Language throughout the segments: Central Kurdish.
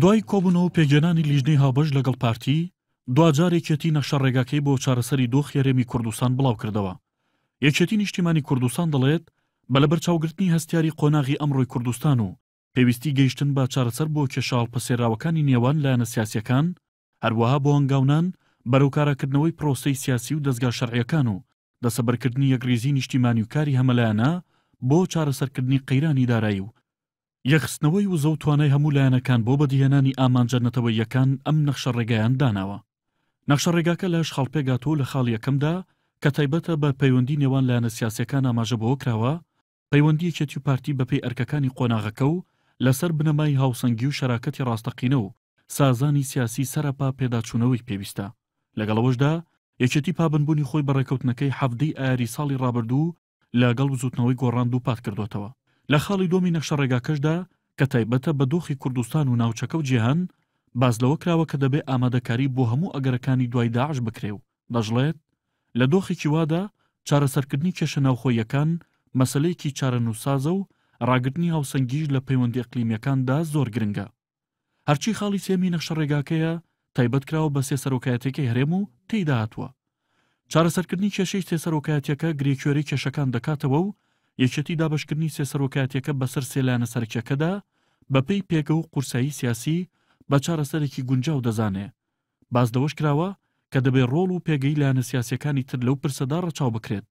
دوای کۆبوونەوە پێگەنانی لیژنەی هابەش لەگەڵ پارتی دوجارێکەتی نەشەڕێگاکەی بۆ چارەسەری دۆخ یارێمی کوردستان بڵاو کردەوە یەکەتی نیشتیمانی کوردستان دەڵێت بە لە بەرچاوگرتنی هەستیاری قۆناغی ئەمڕۆی کوردستان و پێویستی گەیشتن بە چارەسەر بۆ کێشاڵ پەسێراوەکانی نێوان لایەنە سیاسەکان هەروەها بۆ هەنگاونان بەرەوکارەکردنەوەی پرۆسی سیاسی و دەستگا شەڕعەکان و دەسەبەرکردنی یەکریزی نیشتیمانی و کاری هەمەلایەنە بۆ چارەسەرکردنی قەیرانی دارایی و یەخستنەوەی و زەوتوانای هەموو لایەنەکان بۆ بەدیهێنانی ئامانجەنەتەوە یەکان ئەم نەخشە ڕێگایان داناوە نەخشە ڕێگاکە لەش خەڵپێگاتۆ لە خاڵ یەکەمدا کە تایبەتە بە پەیوەندی نێوان لایەنە سیاسەکان ئاماژەبەوە کراوە پەیوەندی چێتی پارتی بەپی ئەرکەکانی قۆناغەکە و لەسەر بنەمای هاوسەنگی و شەراکەتی ڕاستەقینە و سازانی سیاسی سەرپا پێداچوونەوەی پێویستە لەگەڵەوەشدا یەکێتی پابنبوونی خۆی بەڕێکەوتنەکەی حەفدەی ئاری ساڵی ڕابردوو لەگەڵ زوتنەوەی گۆڕاند و پات کردوێتەوە لە خاڵی دۆمی نەخشە ڕێگاکەشدا کە تایبەتە بە دۆخی کوردستان و ناوچەکە و جیهان باز لەوە کراوە کە دەبێت ئامادەکاری بۆ هەموو ئەگەرەکانی دوای داعش بکرێ و دەژڵێت لە دۆخێکی وادا چارەسەرکردنی کێشە ناوخۆیەکان مەسلەیەکی چارە نووسازە و ڕاگررتنی هاوسنگیش لە پەیوەندی قلیمیەکاندا زۆر گرنگە هەرچی خاڵی سێمی نەخشە ڕێگاکەیە تایبەت کراوە بە سێ سەرۆکایەتێکی هەرێم و تێیدا هاتووە چارەسەرکردنی کێشەی سێسەرۆکایەتەکە گرێکۆری کێشەکان دەکاتەوە و یەکەتی دابشکردنی سێسەرۆکایەتەکە بەسەر سێلایەنە سەرکیەکەدا بە پێی پێگە و قورسایی سیاسی بە چارەسەرێکی گونجاو دەزانێ باز دەوەش کراوە کە دەبێت ڕۆڵ و پێگەی لایەنە سیاسەکانی تر لەو پرسەدا ڕەچاو بکرێت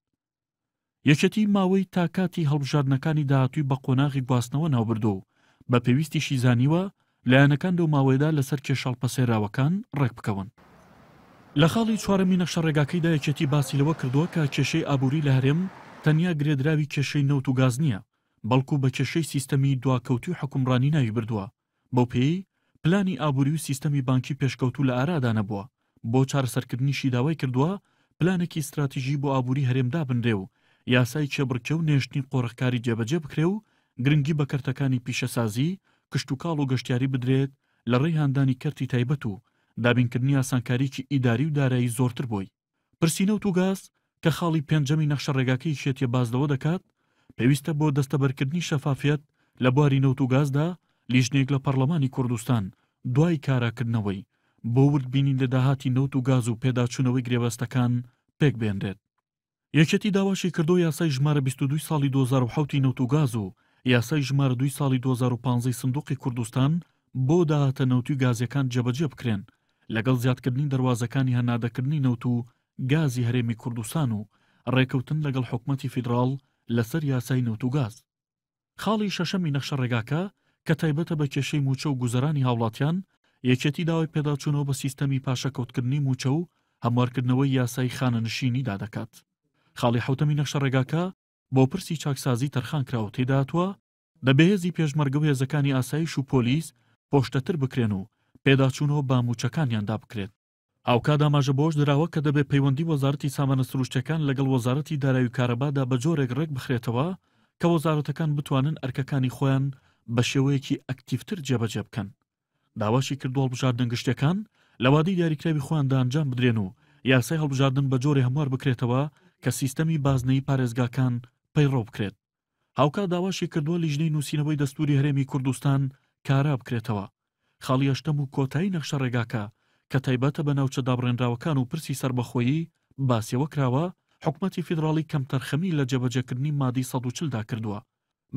یەکەتی ماوەی تاکاتی هەڵبژاردنەکانی داهاتوی بە قۆناغی گواستنەوە ناوبردو و بە پێویستی شیزانیوە لایەنەکان دو ماوەیدا لەسەر کێشەڵ پەسێراوەکان ڕێک بکەون لە خاڵی چوارەمی نەخشە ڕێگاکەیدا یەکێتی باسی لەوە کردووە کە کێشەی ئابووری لە هەرێم تەنیا گرێدراوی کێشەی نەوت و گاز نییە بەڵکو بە کێشەی سیستەمی دواکەوتی حکومڕانی ناوی بردووە بەو پێی پلانی ئابووری و سیستەمی بانکی پێشکەوتو لە ئارادا نەبووە بۆ چارەسەرکردنیشی داوای کردووە پلانێکی استراتیژی بۆ ئابووری هەرێمدا بنرێ و یاسای چێبڕکە و نێشتنی قۆڕەکاری جێبەجێ بکرێ و گرنگی بە کەرتەکانی پیشەسازی کشت و کاڵ و گەشتیاری بدرێت لە ڕێی هاندانی کەرتی تایبەت و دابینکردنی ئاسانکاریکی ئیداری و دارایی زۆرتر بووی پرسینە و توگاز کە خاڵی پێنجەمی نەخشە ڕێگاکەی شێتیە بازدەوە دەکات پێویستە بۆ دەستەبەرکردنی شەفافیت لە بواری نەوت و گازدا لیژنێک لە پەرلەمانی کوردستان دوای کاراکردنەوەی بۆ وردبینی لە داهاتی نەوت و گاز و پێداچوونەوەی گرێبەستەکان پێک بێنرێت یەکەتی داواشی کردو یاسای ژمارە 22 ساڵی 2010 نەوت و گاز و یاسای ژمارە دوی ساڵی 2015 سندوقی کوردستان بۆ داهاتە نەوتی گازیەکان جەبەجێ بکرێن لەگەڵ زیادکردنی دەواازەکانی هەنادەکردنی نەوت و گازی هەرێمی کوردستان و ڕێکەوتن لەگەڵ حکومەتی فیدراال لەسەر یاسای نەوت و گاز خاڵی شەشەمی نەخشە ڕێگاکە کە تایبەتە بە کێشەی موچە و گوزارانی هاوڵاتیان یەکێتی داوای پێداچوونەوە بە سیستەمی پاشەکەوتکردنی موچە و هەموارکردنەوەی یاسای خانەنشینی دادەکات خاڵی حوتەمی نەخشە ڕێگاکە بۆ پرسی چاکسازی تەرخان کراوە تێداتوە دەبێزی پێشمەرگەوێزەکانی ئاسایش و پۆلیس پۆشتەتر بکرێن و پێداچوونەوە باموچەکانیاندا بکرێت ئەوکا داماژە بۆش دراوە کە دەبێت پەیوەندی وەزارەتی سامانە سروشتەکان لەگەڵ وەزارەتی دارایی کارەبادا بە جۆرێک ڕێک بخرێتەوە کە وەزارەتەکان بتوانن ئەرکەکانی خۆیان بە شێوەیەکی ئەکتیفتر جێبەجێ بکەن داواشی کردوڵ بژاردن گشتەکان لەوادەی دیاریکراوی خۆیان دانجام بدرێن و یاسای هەڵبژاردن بە جۆرە هەموار بکرێتەوە کە سیستەمی بازنەی پارێزگاکان پەیڕۆ بکرێت هاوکا داواشی کردووە لیژنەی نووسینەوەی دەستوری هەرێمی کوردستان کارا بکرێتەوە خاڵی هەشتەم و کۆتایی نەخشە ڕێگاکە کە تایبەتە بە ناوچە دابڕێنراوەکان و پرسی سربەخۆیی باسیەوە کراوە حکومەتی فیدراڵی کەم تەرخەمی لە جەبەجەکردنی مادی ١40دا کردووە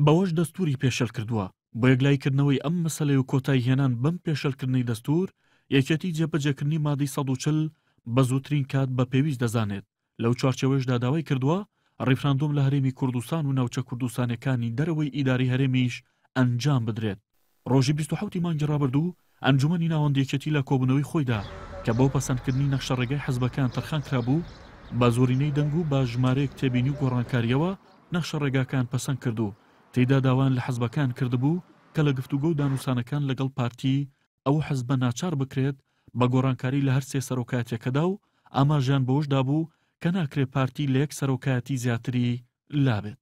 بەوەش دەستوری پێشل کردووە بۆ یەکلایکردنەوەی ئەم مەسلەی و کۆتایی هێنان بەم پێشلکردنی دەستور یەکەتی جێبەجەکردنی مادی ١40 بە زووترین کات بە پێویست دەزانێت لەو چارچەوەشدا داوای کردووە ڕیفراندۆم لە هەرێمی کوردستان و ناوچە کوردستانەکانی دەرەوەی ئیداری هەرێمیش ئەنجام بدرێت ڕۆژی 1970 مانگی ڕابردوو ئەنجومی ناوەندێکەتی لە کۆبنەوەی خۆیدا کە بەو پەسەندکردنی نەخشە ڕێگەی حەزبەکان تەرخان کرابوو بە زۆرینەی دەنگ و با ژمارەیەک تێبینی و گۆڕانکاریەوە نەخشە ڕێگاکان پەسەند کردو تێدا داوان لە حەزبەکان کردبوو کە لە گفتوگە و دانوسانەکان لەگەڵ پارتی ئەو حەزبە ناچار بکرێت بە گۆڕانکاری لە هەر سێ سەرۆکاتێکەدا و ئاماژیان بەوشدا بوو کە ناکرێ پارتی لە یەک سەرۆکاتی زیاتری لابێت